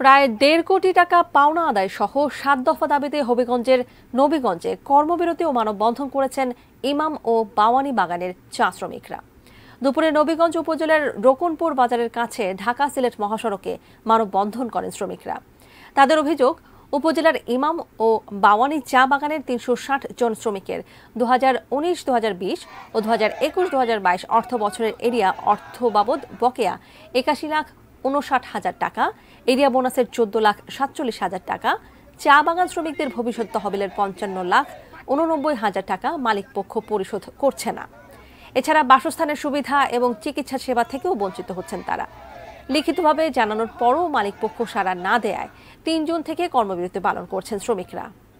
প্রায় দেড় কোটি টাকা পাওনা আদায় সহ সাত দফা দাবিতে হবিগঞ্জের নবীগঞ্জে কর্মবিরতি ও মানববন্ধন করেছেন ইমাম ও বাওয়ানি বাগানের চা শ্রমিকরা দুপুরে নবীগঞ্জ উপজেলার রোকনপুর বাজারের কাছে ঢাকা সিলেট মহাসড়কে মানববন্ধন করেন শ্রমিকরা তাদের অভিযোগ উপজেলার ইমাম ও বাওয়ানি চা বাগানের তিনশো জন শ্রমিকের দু হাজার উনিশ দু ও দু হাজার একুশ দু অর্থ বছরের এরিয়া অর্থ বাবদ বকেয়া একাশি লাখ উনষাট হাজার টাকা এরিয়া বোনাসের চোদ্দ লাখ সাতচল্লিশ হাজার টাকা চা বাগান শ্রমিকদের ভবিষ্যৎ তহবিলের পঞ্চান্ন লাখ উননব্বই হাজার টাকা মালিকপক্ষ পরিশোধ করছে না এছাড়া বাসস্থানের সুবিধা এবং চিকিৎসা সেবা থেকেও বঞ্চিত হচ্ছেন তারা লিখিতভাবে জানানোর পরও মালিকপক্ষ সাড়া না দেয়ায় তিন জুন থেকে কর্মবিরতি পালন করছেন শ্রমিকরা